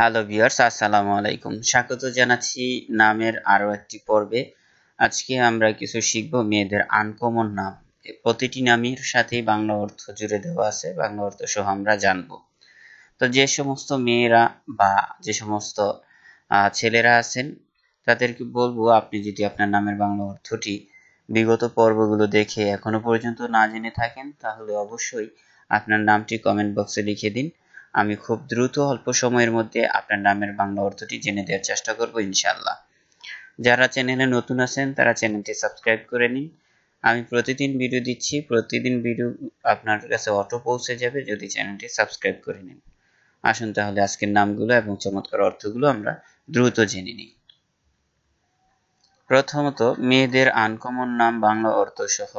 hello viewers আসসালামু আলাইকুম স্বাগত জানাচ্ছি নামের আরও একটি পর্বে আজকে আমরা কিছু শিখব মেয়েদের আনকমন নাম প্রতিটি নামের সাথেই বাংলা অর্থ জুড়ে দেওয়া আছে বাংলা অর্থ সহ আমরা জানব তো যে সমস্ত মেয়েরা বা যে সমস্ত ছেলেরা আছেন তাদেরকে বলবো আপনি যদি আপনার নামের বাংলা অর্থটি বিগত পর্বগুলো দেখে এখনো পর্যন্ত না জেনে থাকেন তাহলে অবশ্যই আপনার নামটি কমেন্ট বক্সে লিখে দিন আমি খুব দ্রুত অল্প সময়ের মধ্যে আপনার নামের বাংলা অর্থটি জেনে দেওয়ার চেষ্টা করব ইনশাল্লাহ যারা চ্যানেলে নতুন আছেন তারা চ্যানেলটি সাবস্ক্রাইব করে নিন আমি প্রতিদিন ভিডিও দিচ্ছি প্রতিদিন ভিডিও আপনার কাছে অটো পৌঁছে যাবে যদি চ্যানেলটি সাবস্ক্রাইব করে নিন আসুন তাহলে আজকের নামগুলো এবং চমৎকার অর্থগুলো আমরা দ্রুত জেনে নিই প্রথমত মেয়েদের আনকমন নাম বাংলা অর্থ সহ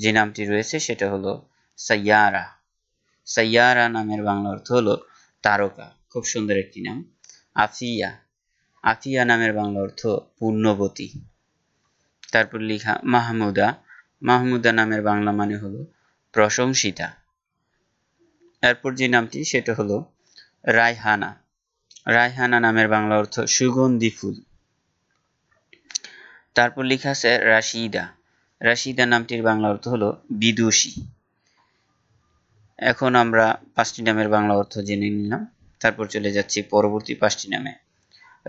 যে নামটি রয়েছে সেটা হলো সাইয়ারা সাইয়ারা নামের বাংলা অর্থ হলো তারকা খুব সুন্দর একটি নাম আফিয়া আফিয়া নামের বাংলা অর্থ পূর্ণবতী তারপর লিখা মাহমুদা মাহমুদা নামের বাংলা মানে হলো প্রশংসিতা এরপর যে নামটি সেটা হলো রায়হানা রায়হানা নামের বাংলা অর্থ সুগন্ধি ফুল তারপর লিখা আছে রাশিদা রাশিদা নামটির বাংলা অর্থ হলো বিদুষী এখন আমরা পাঁচটি নামের বাংলা অর্থ জেনে নিলাম তারপর চলে যাচ্ছি পরবর্তী পাঁচটি নামে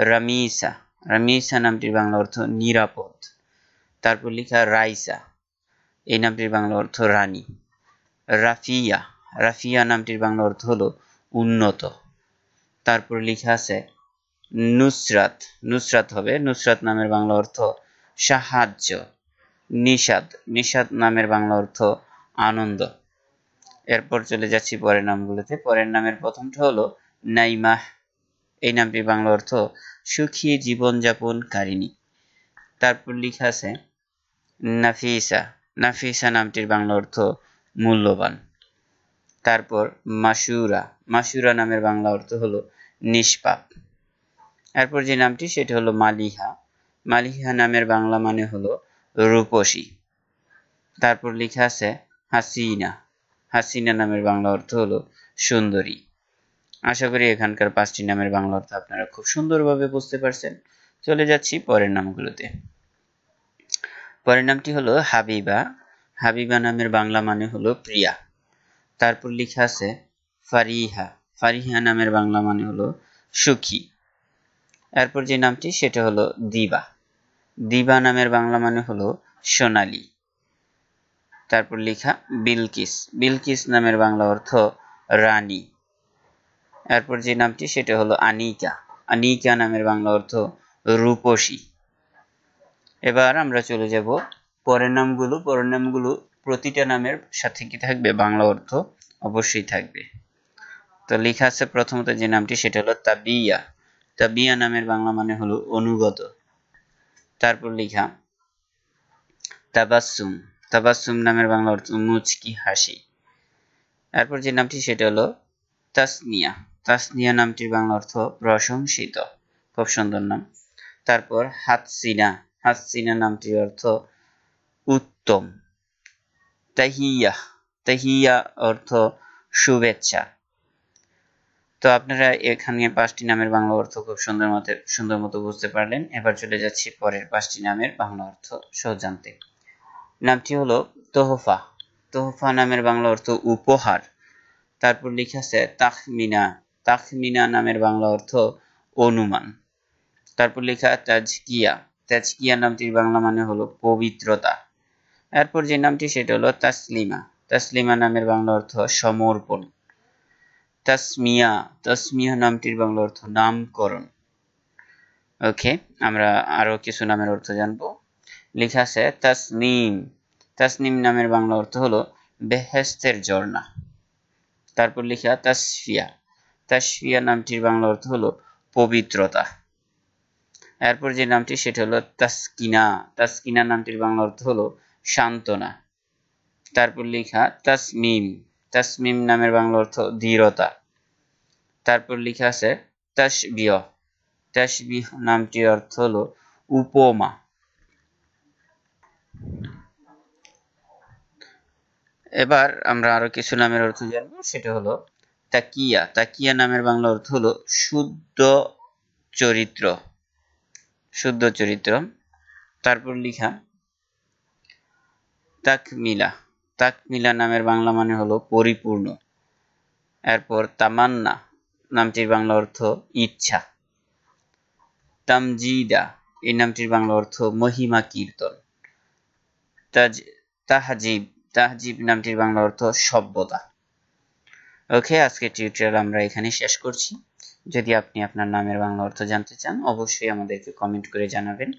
রামিসা রামিসা নামটির বাংলা অর্থ নিরাপদ তারপর লেখা রাইসা এই নামটির বাংলা অর্থ রানী রাফিয়া রাফিয়া নামটির বাংলা অর্থ হলো উন্নত তারপর লেখা আছে নুসরাত নুসরাত হবে নুসরাত নামের বাংলা অর্থ সাহায্য নিষাদ নিষাদ নামের বাংলা অর্থ আনন্দ এরপর চলে যাচ্ছি পরের নামগুলোতে পরের নামের প্রথমটা হলো নাইমাহ এই নামটি বাংলা অর্থ সুখী জীবনযাপনকারিণী তারপর লিখা আছে নাফিসা নাফিসা নামটির বাংলা অর্থ মূল্যবান তারপর মাসুরা মাসুরা নামের বাংলা অর্থ হলো নিষ্পাপ এরপর যে নামটি সেটি হলো মালিহা মালিহা নামের বাংলা মানে হলো রূপসী তারপর লিখা আছে হাসিনা হাসিনা নামের বাংলা অর্থ হলো সুন্দরী আশা করি এখানকার পাঁচটি নামের বাংলা অর্থ আপনারা খুব সুন্দরভাবে বুঝতে পারছেন চলে যাচ্ছি পরের নামগুলোতে পরের নামটি হলো হাবিবা হাবিবা নামের বাংলা মানে হলো প্রিয়া তারপর লেখা আছে ফারিহা ফারিহা নামের বাংলা মানে হলো সুখী এরপর যে নামটি সেটা হলো দিবা দিবা নামের বাংলা মানে হলো সোনালী তারপর লেখা বিলকিস বিলকিস নামের বাংলা অর্থ রানী এরপর যে নামটি সেটা হলো আনিকা আনিকা নামের বাংলা অর্থ রূপসী এবার আমরা চলে যাব পরের নামগুলো পরের নামগুলো প্রতিটা নামের সাথে কি থাকবে বাংলা অর্থ অবশ্যই থাকবে তো লেখা আছে প্রথমত যে নামটি সেটা হলো তাবিয়া তাবিয়া নামের বাংলা মানে হলো অনুগত তারপর লেখা তাবাসুম তাবাসুম নামের বাংলা অর্থ মুচকি হাসি এরপর যে নামটি সেটা হলো তাসনিয়া তাসনিয়া নামটির বাংলা অর্থ প্রশংসিত খুব সুন্দর নাম তারপর হাতসিনা হাতসিনা নামটির অর্থ উত্তম তাহিয়া তাহিয়া অর্থ শুভেচ্ছা তো আপনারা এখানে পাঁচটি নামের বাংলা অর্থ খুব সুন্দর মতো সুন্দর মতো বুঝতে পারলেন এবার চলে যাচ্ছি পরের পাঁচটি নামের বাংলা অর্থ সহ জানতে নামটি হলো তোহফা তোহফা নামের বাংলা অর্থ উপহার তারপর লিখে আছে তাখমিনা তাখমিনা নামের বাংলা অর্থ অনুমান তারপর লেখা তাজকিয়া তাজকিয়া নামটির বাংলা মানে হলো পবিত্রতা এরপর যে নামটি সেটা হলো তাসলিমা তাসলিমা নামের বাংলা অর্থ সমর্পণ তাসমিয়া তাসমিয়া নামটির বাংলা অর্থ নামকরণ ওকে আমরা আরো কিছু নামের অর্থ জানবো লেখা আছে তাসনিম তাসনিম নামের বাংলা অর্থ হলো বেহেস্তের ঝর্ণা তারপর লিখা তাসফিয়া তাসফিয়া নামটির বাংলা অর্থ হলো পবিত্রতা এরপর যে নামটি সেটা হলো তাসকিনা তাসকিনা নামটির বাংলা অর্থ হলো সান্ত্বনা তারপর লিখা তাসমিম তাসমিম নামের বাংলা অর্থ দৃঢ়তা তারপর লিখা আছে তাসবিহ তাসবিহ নামটির অর্থ হলো উপমা এবার আমরা আরো কিছু নামের অর্থ জানবো সেটা হলো তাকিয়া তাকিয়া নামের বাংলা অর্থ হলো শুদ্ধ চরিত্র শুদ্ধ চরিত্র তারপর লিখা তাকমিলা তাকমিলা নামের বাংলা মানে হলো পরিপূর্ণ এরপর তামান্না নামটির বাংলা অর্থ ইচ্ছা তামজিদা এই নামটির বাংলা অর্থ মহিমা কীর্তন তাজ তাহাজিব তাহজিব নামটির বাংলা অর্থ সভ্যতা ওকে আজকে টিউটোরিয়াল আমরা এখানে শেষ করছি যদি আপনি আপনার নামের বাংলা অর্থ জানতে চান অবশ্যই আমাদেরকে কমেন্ট করে জানাবেন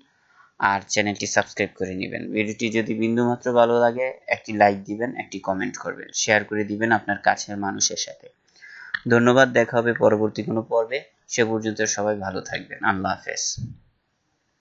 আর চ্যানেলটি সাবস্ক্রাইব করে নেবেন ভিডিওটি যদি বিন্দুমাত্র ভালো লাগে একটি লাইক দিবেন একটি কমেন্ট করবেন শেয়ার করে দিবেন আপনার কাছের মানুষের সাথে ধন্যবাদ দেখা হবে পরবর্তী কোনো পর্বে সে পর্যন্ত সবাই ভালো থাকবেন আল্লাহ হাফেজ